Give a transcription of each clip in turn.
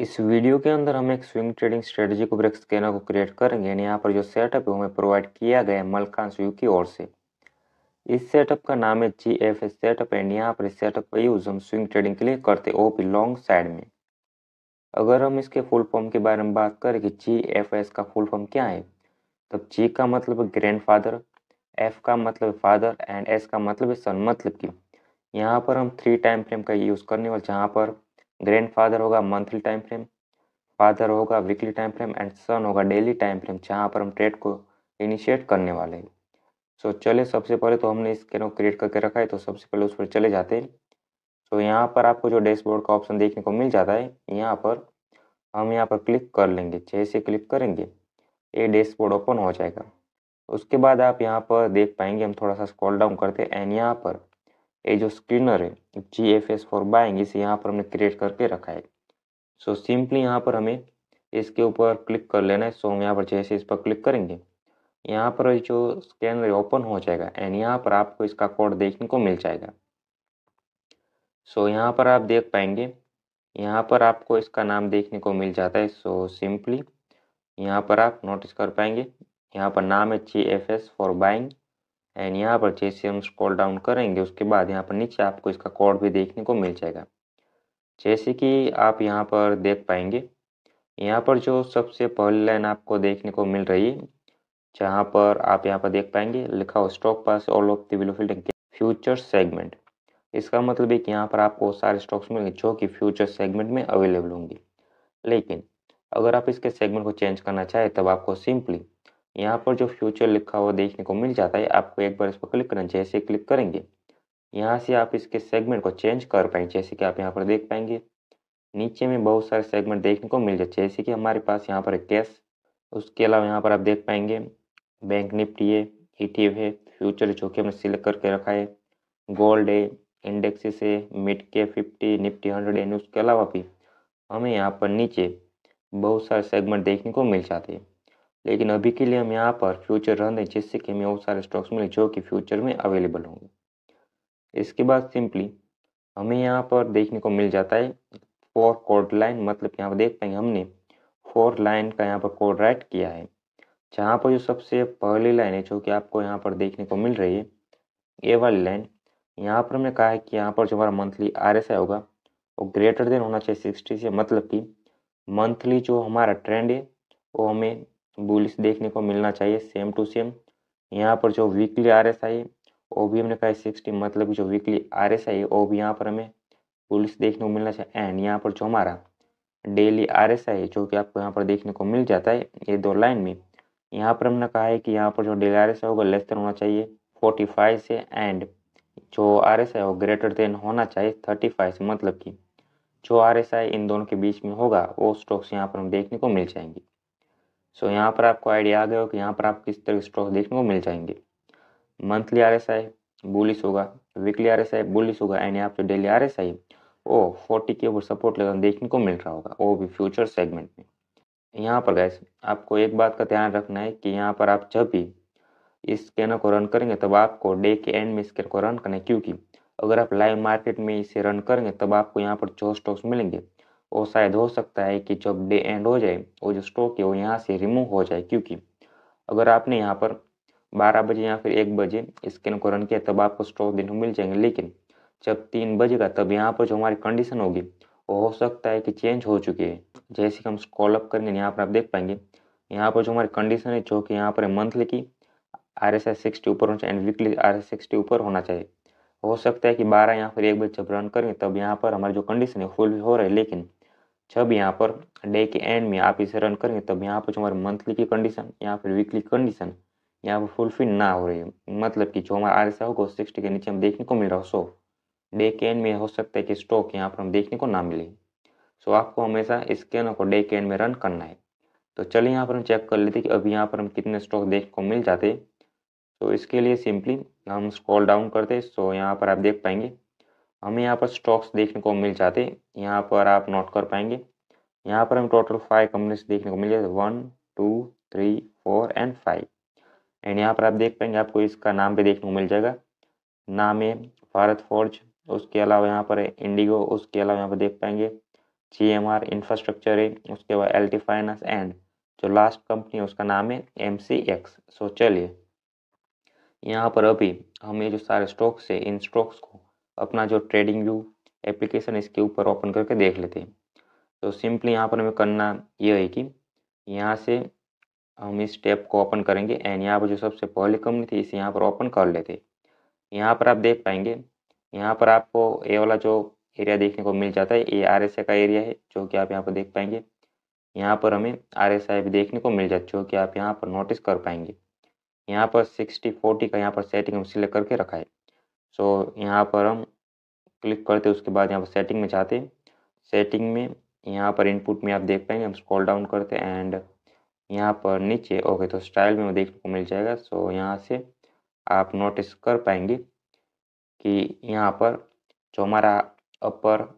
इस वीडियो के अंदर हम एक स्विंग ट्रेडिंग स्ट्रेटजी को ब्रेक स्कैनर को क्रिएट करेंगे यानी यहाँ पर जो सेटअप है हमें प्रोवाइड किया गया है मलकान स्यू की ओर से इस सेटअप का नाम है G F S setup and यहाँ पर इस सेटअप का यूज़ हम स्विंग ट्रेडिंग के लिए करते ओ पी लॉन्ग साइड में अगर हम इसके फुल फॉर्म के बारे में बात करें कि जी एफ एस का फुल फॉर्म क्या है तब जी का मतलब ग्रैंड फादर एफ का मतलब फादर एंड एस का मतलब है सन मतलब, मतलब, मतलब कि यहाँ पर हम थ्री टाइम फ्रेम का यूज़ करने वाले जहाँ पर ग्रैंडफादर होगा मंथली टाइम फ्रेम फादर होगा weekly time frame and son होगा डेली टाइम फ्रेम जहाँ पर हम ट्रेड को इनिशिएट करने वाले हैं सो so, चले सबसे पहले तो हमने इस कैनो क्रिएट करके रखा है तो सबसे पहले उस पर चले जाते हैं सो so, यहाँ पर आपको जो डैशबोर्ड का ऑप्शन देखने को मिल जाता है यहाँ पर हम यहाँ पर क्लिक कर लेंगे जैसे क्लिक करेंगे ये डैशबोर्ड ओपन हो जाएगा उसके बाद आप यहाँ पर देख पाएंगे हम थोड़ा सा स्क्रॉल डाउन करते हैं एंड यहाँ पर ये जो स्क्रीनर है G F S for buying इसे यहाँ पर हमने क्रिएट करके रखा है सो so, सिंपली यहाँ पर हमें इसके ऊपर क्लिक कर लेना है सो so, हम यहाँ पर जैसे इस पर क्लिक करेंगे यहाँ पर जो स्कैनर ओपन हो जाएगा एंड यहाँ पर आपको इसका कोड देखने को मिल जाएगा सो so, यहाँ पर आप देख पाएंगे यहाँ पर आपको इसका नाम देखने को मिल जाता है सो so, सिंपली यहाँ पर आप नोटिस कर पाएंगे यहाँ पर नाम है G F S for buying and यहाँ पर जैसे हम स्क्रॉल डाउन करेंगे उसके बाद यहाँ पर नीचे आपको इसका कोड भी देखने को मिल जाएगा जैसे कि आप यहाँ पर देख पाएंगे यहाँ पर जो सबसे पहली लाइन आपको देखने को मिल रही है जहाँ पर आप यहाँ पर देख पाएंगे लिखा हो स्टॉक पास ऑल ऑफ दिलो फील्ड फ्यूचर सेगमेंट इसका मतलब है कि यहाँ पर आपको सारे स्टॉक्स मिलेंगे जो कि फ्यूचर सेगमेंट में अवेलेबल होंगे लेकिन अगर आप इसके सेगमेंट को चेंज करना चाहें तब आपको सिंपली यहाँ पर जो फ्यूचर लिखा हुआ देखने को मिल जाता है आपको एक बार इस पर क्लिक करना जैसे क्लिक करेंगे यहाँ से आप इसके सेगमेंट को चेंज कर पाएंगे जैसे कि आप यहाँ पर देख पाएंगे नीचे में बहुत सारे सेगमेंट देखने को मिल जाते जैसे कि हमारे पास यहाँ पर कैश उसके अलावा यहाँ पर आप देख पाएंगे बैंक निफ्टी है ई e है फ्यूचर जो कि हमने सिलेक्ट करके रखा है गोल्ड है इंडेक्सेस है मिड के फिफ्टी निफ्टी हंड्रेड एंड उसके अलावा भी हमें यहाँ पर नीचे बहुत सारे सेगमेंट देखने को मिल जाते हैं लेकिन अभी के लिए हम यहाँ पर फ्यूचर रन दें जिससे कि हमें बहुत सारे स्टॉक्स मिले जो कि फ्यूचर में अवेलेबल होंगे इसके बाद सिंपली हमें यहाँ पर देखने को मिल जाता है फोर कोड लाइन मतलब यहाँ पर देख पाएंगे हमने फोर लाइन का यहाँ पर कोड राइट किया है जहाँ पर जो सबसे पहली लाइन है जो कि आपको यहाँ पर देखने को मिल रही है ए वाली लाइन यहाँ पर हमने कहा है कि यहाँ पर जो हमारा मंथली आर एस आई होगा वो ग्रेटर देन होना चाहिए सिक्सटी से मतलब कि मंथली जो हमारा ट्रेंड है वो हमें बुलिस देखने को मिलना चाहिए सेम टू सेम यहाँ पर जो वीकली आर एस आई ओ बी हमने कहा सिक्सटी मतलब जो वीकली आर एस आई ओ भी यहाँ पर हमें बुलिस देखने को मिलना चाहिए एंड यहाँ पर जो हमारा डेली आर एस आई जो कि आपको यहाँ पर देखने को मिल जाता है ये दो लाइन में यहाँ पर हमने कहा है कि यहाँ पर जो डेली आर एस आई होगा लेस देन होना चाहिए फोर्टी फाइव से एंड जो आर एस आई हो ग्रेटर देन होना चाहिए थर्टी फाइव से मतलब कि जो आर एस आई इन दोनों के बीच में होगा वो स्टॉक्स यहाँ पर हम देखने को मिल जाएंगे सो so, यहाँ पर आपको आइडिया आ गया हो कि यहाँ पर आप किस तरह के स्टॉक देखने को मिल जाएंगे monthly R S I bullish होगा weekly R S I bullish होगा एंड यहाँ पर डेली आर एस आई ओ फोर्टी के ऊपर सपोर्ट लेवल देखने को मिल रहा होगा वो भी फ्यूचर सेगमेंट में यहाँ पर गैस आपको एक बात का ध्यान रखना है कि यहाँ पर आप जब भी इस स्कैनर को रन करेंगे तब आपको डे के एंड में स्कैन को रन करना है क्योंकि अगर आप लाइव मार्केट में इसे रन करेंगे तब आपको यहाँ पर जो स्टॉक्स मिलेंगे और शायद हो सकता है कि जब डे एंड हो जाए और जो स्टॉक है वो यहाँ से रिमूव हो जाए क्योंकि अगर आपने यहाँ पर 12 बजे या फिर एक बजे स्कैन को रन किया तब आपको स्टॉक देखने को मिल जाएंगे लेकिन जब तीन बजेगा तब यहाँ पर जो हमारी कंडीशन होगी वो हो सकता है कि चेंज हो चुकी है जैसे कि हम स्कॉल अप करेंगे यहाँ पर आप देख पाएंगे यहाँ पर जो हमारी कंडीशन है जो कि यहाँ पर मंथली की आर एस एस सिक्सटी ऊपर होना चाहिए and weekly R S sixty ऊपर होना चाहिए हो सकता है कि बारह या फिर एक बजे जब रन करेंगे तब यहाँ पर हमारी जो कंडीशन है फुल हो रही है लेकिन जब यहाँ पर डे के एंड में आप इसे रन करेंगे तब यहाँ पर जो हमारे मंथली की कंडीशन या फिर वीकली कंडीशन यहाँ पर फुलफिल ना हो रही है मतलब कि जो हमारा आर एस होगा सिक्सटी के नीचे हम देखने को मिल रहा हो सो डे के एंड में हो सकता है कि स्टॉक यहाँ पर हम देखने को ना मिले सो आपको हमेशा इस स्कैनर को डे के एंड में रन करना है तो चलिए यहाँ पर हम चेक कर लेते कि अभी यहाँ पर हम कितने स्टॉक देखने को मिल जाते तो इसके लिए सिंपली हम स्क्रॉल डाउन करते सो यहाँ पर आप देख पाएंगे हमें यहाँ पर स्टॉक्स देखने को मिल जाते यहाँ पर आप नोट कर पाएंगे यहाँ पर हमें टोटल फाइव कंपनीज देखने को मिल जाते one two three four and five and यहाँ पर आप देख पाएंगे आपको इसका नाम भी देखने को मिल जाएगा नाम है भारत फोर्ज उसके अलावा यहाँ पर इंडिगो उसके अलावा यहाँ पर देख पाएंगे जी एम आर इंफ्रास्ट्रक्चर है उसके बाद एल टी फाइनेंस एंड जो लास्ट कंपनी है उसका नाम है एम सी एक्स सो चलिए यहाँ पर अभी हमें जो सारे स्टॉक्स है इन स्टॉक्स को अपना जो ट्रेडिंग व्यू एप्लीकेशन इसके ऊपर ओपन करके देख लेते हैं तो सिंपली यहाँ पर हमें करना ये है कि यहाँ से हम इस टैप को ओपन करेंगे एंड यहाँ पर जो सबसे पहली कंपनी थी इसे यहाँ पर ओपन कर लेते हैं यहाँ पर आप देख पाएंगे यहाँ पर आपको ए वाला जो एरिया देखने को मिल जाता है ये आर का एरिया है जो कि आप यहाँ पर देख पाएंगे यहाँ पर हमें आर एस आई भी देखने को मिल जाती है जो कि आप यहाँ पर नोटिस कर पाएंगे यहाँ पर सिक्सटी फोर्टी का यहाँ पर सेटिंग हम सिलेक्ट करके रखा है सो so, यहाँ पर हम क्लिक करते उसके बाद यहाँ पर सेटिंग में जाते सेटिंग में यहाँ पर इनपुट में आप देख पाएंगे हम स्क्रॉल डाउन करते एंड यहाँ पर नीचे ओके तो स्टाइल में देखने को मिल जाएगा सो so, यहाँ से आप नोटिस कर पाएंगे कि यहाँ पर जो हमारा अपर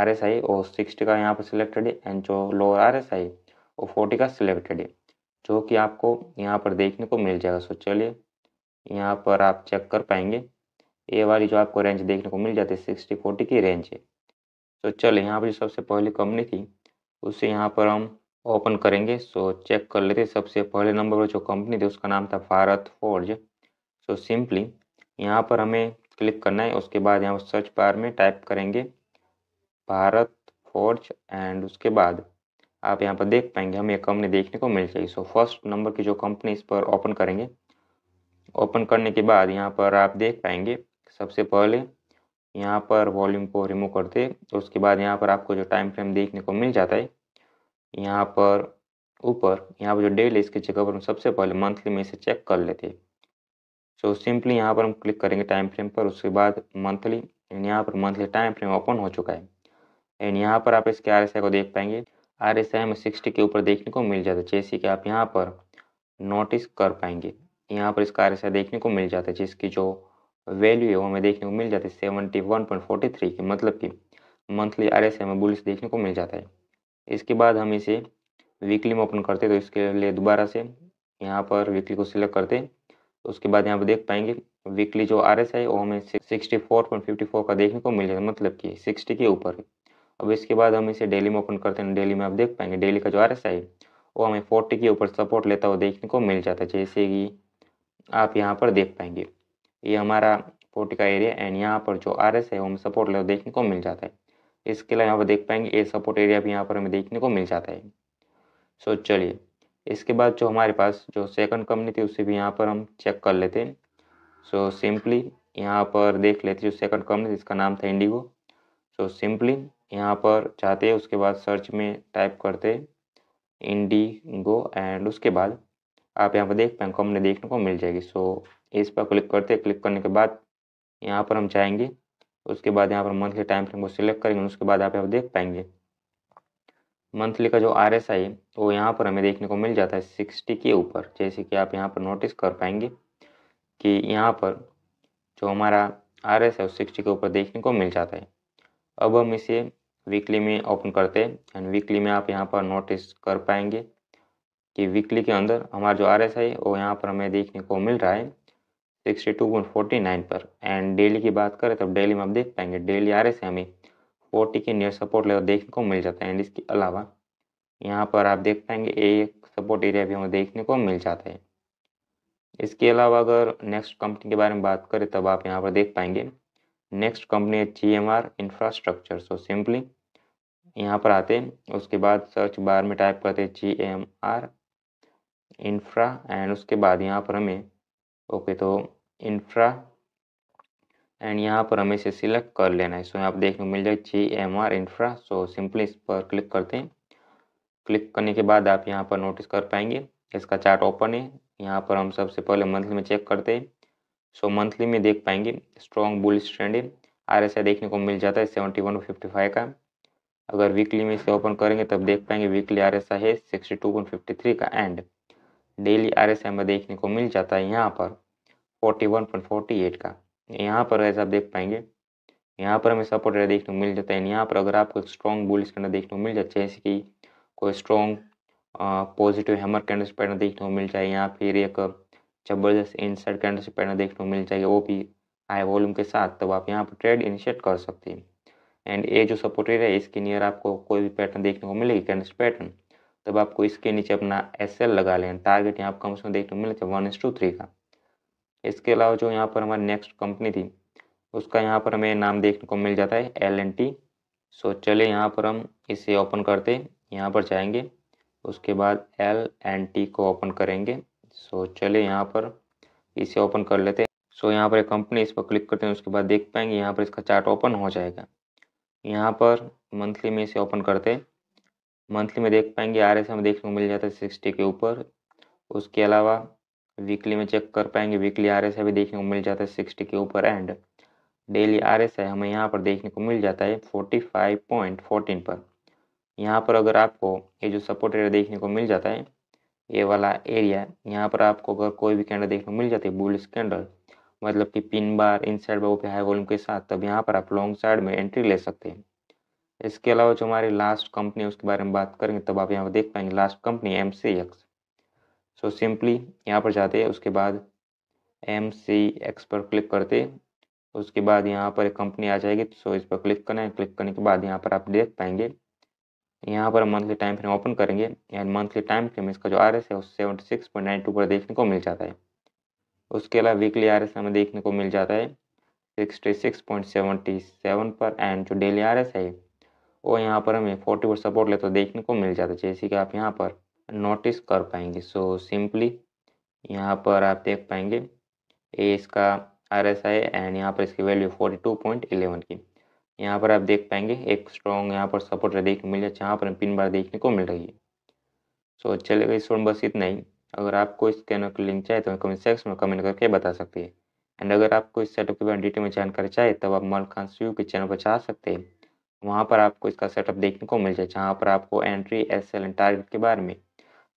आर एस आई वो सिक्सटी का यहाँ पर सिलेक्टेड है एंड जो लोअर आर एस आई वो फोर्टी का सिलेक्टेड है जो कि आपको यहाँ पर देखने को मिल जाएगा सो so, चलिए यहाँ पर आप चेक कर पाएंगे ये वाली जो आपको रेंज देखने को मिल जाती है सिक्सटी फोर्टी की रेंज है तो चल यहाँ पर जो सबसे पहली कंपनी थी उसे यहाँ पर हम ओपन करेंगे सो चेक कर लेते सबसे पहले नंबर पर जो कंपनी थी उसका नाम था भारत फोर्ज सो सिंपली यहाँ पर हमें क्लिक करना है उसके बाद यहाँ पर सर्च बार में टाइप करेंगे भारत फोर्ज एंड उसके बाद आप यहाँ पर देख पाएंगे हमें कंपनी देखने को मिल जाएगी सो फर्स्ट नंबर की जो कंपनी इस पर ओपन करेंगे ओपन करने के बाद यहाँ पर आप देख पाएंगे सबसे पहले यहाँ पर वॉल्यूम को रिमूव करते उसके बाद यहाँ पर आपको जो टाइम फ्रेम देखने को मिल जाता है यहाँ पर ऊपर यहाँ पर जो डेली है इसकी जगह पर हम सबसे पहले मंथली में इसे चेक कर लेते हैं सो सिंपली यहाँ पर हम क्लिक करेंगे टाइम फ्रेम पर उसके बाद मंथली एंड यहाँ पर मंथली टाइम फ्रेम ओपन हो चुका है एंड यहाँ पर आप इसके आर को देख पाएंगे आर एस आई में सिक्सटी के ऊपर देखने को मिल जाता है जैसे कि आप यहाँ पर नोटिस कर पाएंगे यहाँ पर इसका आर देखने को मिल जाता है जिसकी जो वैल्यू है वो हमें देखने को मिल जाती है seventy one point forty three की मतलब कि मंथली आर एस हमें बुलिस देखने को मिल जाता है इसके बाद हम इसे वीकली में ओपन करते तो इसके लिए दोबारा से यहाँ पर वीकली को सिलेक्ट करते तो उसके बाद यहाँ पर देख पाएंगे वीकली जो आर एस है वो हमें sixty four point fifty four का देखने को मिल है मतलब कि सिक्सटी के ऊपर अब इसके बाद हम इसे डेली में ओपन करते हैं डेली में आप देख पाएंगे डेली का जो आर एस है वो हमें फोर्टी के ऊपर सपोर्ट लेता हुआ देखने को मिल जाता है जैसे कि आप यहाँ पर देख पाएंगे ये हमारा पोर्ट का एरिया एंड यहाँ पर जो आर एस है वो हमें सपोर्ट लेवल देखने को मिल जाता है इसके अलावा यहाँ पर देख पाएंगे ए सपोर्ट एरिया भी यहाँ पर हमें देखने को मिल जाता है सो so, चलिए इसके बाद जो हमारे पास जो सेकंड कंपनी थी उसे भी यहाँ पर हम चेक कर लेते हैं सो सिंपली यहाँ पर देख लेते जो सेकंड कंपनी थी इसका नाम था इंडिगो सो सिंपली यहाँ पर जाते हैं उसके बाद सर्च में टाइप करते इंडिगो एंड उसके बाद आप यहाँ पर देख पाएंगे कंपनी देखने को मिल जाएगी सो so, इस पर क्लिक करते हैं क्लिक करने के बाद यहाँ पर हम जाएंगे उसके बाद यहाँ पर मंथली टाइम फ्रेम को सिलेक्ट करेंगे उसके बाद आप देख पाएंगे मंथली का जो आर एस आई वो यहाँ पर हमें देखने को मिल जाता है सिक्सटी के ऊपर जैसे कि आप यहाँ पर नोटिस कर पाएंगे कि यहाँ पर जो हमारा आर एस है वो सिक्सटी के ऊपर देखने को मिल जाता है अब हम इसे वीकली में ओपन करते हैं एंड वीकली में आप यहाँ पर नोटिस कर पाएंगे कि वीकली के अंदर हमारा जो आर एस आई वो यहाँ पर हमें देखने को मिल रहा है sixty two point forty nine पर एंड डेली की बात करें तो डेली में आप देख पाएंगे डेली आ रहे से हमें फोर्टी के नियर सपोर्ट लेवल देखने को मिल जाता है एंड इसके अलावा यहाँ पर आप देख पाएंगे एक सपोर्ट एरिया भी हमें देखने को मिल जाता है इसके अलावा अगर नेक्स्ट कंपनी के बारे में बात करें तब आप यहाँ पर देख पाएंगे नेक्स्ट कंपनी है G M R infrastructure so simply यहाँ पर आते हैं उसके बाद सर्च बार में टाइप करते हैं G M R infra and उसके बाद यहाँ पर हमें ओके तो इंफ्रा एंड यहाँ पर हमें इसे सिलेक्ट कर लेना है सो यहाँ पर देखने को मिल जाए G M R infra so simply इस पर क्लिक करते हैं क्लिक करने के बाद आप यहाँ पर नोटिस कर पाएंगे इसका चार्ट ओपन है यहाँ पर हम सबसे पहले मंथली में चेक करते हैं सो मंथली में देख पाएंगे स्ट्रॉन्ग बुलिस ट्रेंड है आर देखने को मिल जाता है सेवेंटी वन फिफ्टी फाइव का अगर वीकली में इसे ओपन करेंगे तब देख पाएंगे वीकली आर है sixty two point fifty three का एंड डेली आर में देखने को मिल जाता है यहाँ पर forty one point forty eight का यहाँ पर ऐसा आप देख पाएंगे यहाँ पर हमें सपोर्ट एरिया देखने को मिल जाता है यहाँ पर अगर आपको एक स्ट्रॉन्ग बुलिस कैंडल देखने को मिल जाता है जैसे कि कोई strong positive hammer candle pattern देखने को मिल जाए या फिर एक जबरदस्त इनसाइड कैंडल पैटर्न देखने को मिल जाएगा वो भी हाई वॉल्यूम के साथ तब आप यहाँ पर ट्रेड इनिशिएट कर सकते हैं एंड ये जो सपोर्ट एरिया है इसके नियर आपको कोई भी पैटर्न देखने को मिलेगी कैंडल पैटर्न तब आपको इसके नीचे अपना एस लगा लें टारगेट यहाँ आपको कम से कम देखने को मिल जाए वन का इसके अलावा जो यहाँ पर हमारी नेक्स्ट कंपनी थी उसका यहाँ पर हमें नाम देखने को मिल जाता है एल एन टी सो चले यहाँ पर हम इसे ओपन करते यहाँ पर जाएंगे उसके बाद एल एन टी को ओपन करेंगे सो चले यहाँ पर इसे ओपन कर लेते हैं सो यहाँ पर एक कंपनी इस पर क्लिक करते हैं उसके बाद देख पाएंगे यहाँ पर इसका चार्ट ओपन हो जाएगा यहाँ पर मंथली में इसे ओपन करते हैं मंथली में देख पाएंगे आर एस एम देखने को मिल जाता है सिक्सटी के ऊपर उसके अलावा वीकली में चेक कर पाएंगे वीकली आर एस भी देखने को मिल जाता है सिक्सटी के ऊपर and daily R S I हमें यहाँ पर देखने को मिल जाता है फोर्टी फाइव पॉइंट फोर्टीन पर यहाँ पर अगर आपको ये जो सपोर्ट एरिया देखने को मिल जाता है ये वाला एरिया यहाँ पर आपको अगर कोई भी कैंडल देखने को मिल जाती है बुलिस कैंडल मतलब कि पिन बार इन साइड बाबू पे हाई वॉल्यूम के साथ तब यहाँ पर आप लॉन्ग साइड में एंट्री ले सकते हैं इसके अलावा जो हमारी लास्ट कंपनी है उसके बारे में बात करेंगे तब आप यहाँ पर देख पाएंगे last company M C X so simply यहाँ पर जाते उसके बाद एम सी एक्स पर क्लिक करते उसके बाद यहाँ पर एक कंपनी आ जाएगी सो तो इस पर क्लिक करना है क्लिक करने के बाद यहाँ पर आप देख पाएंगे यहाँ पर मंथली टाइम फ्रेम ओपन करेंगे एंड मंथली टाइम फ्रेम इसका जो आर एस है वो seventy six point nine two पर देखने को मिल जाता है उसके अलावा वीकली आर एस हमें देखने को मिल जाता है sixty six point seventy seven पर एंड जो डेली आर एस है वो यहाँ पर हमें फोर्टी पर सपोर्ट लेता तो देखने को मिल जाता है जैसे कि आप यहाँ पर नोटिस कर पाएंगे सो सिंपली यहाँ पर आप देख पाएंगे ए इसका आर एस आई एंड यहाँ पर इसकी value forty two point eleven की यहाँ पर आप देख पाएंगे एक स्ट्रॉन्ग यहाँ पर सपोर्ट देखने मिल जाए जहाँ पर पिन बार देखने को मिल रही है सो चलेगा इस बस इतना ही अगर आपको इस कैनर का लिंक चाहिए तो कमेंट सेक्शन में कमेंट करके बता सकते हैं एंड अगर आपको इस सेटअप के बारे में डिटेल में जानकारी चाहिए तब आप मल खान सू के चैनल पर जा सकते हैं वहाँ पर आपको इसका सेटअप देखने को मिल जाए जहाँ पर आपको entry S L and target के बारे में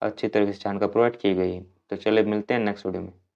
अच्छी तरीके से जानकारी प्रोवाइड की गई है तो चलिए मिलते हैं नेक्स्ट वीडियो में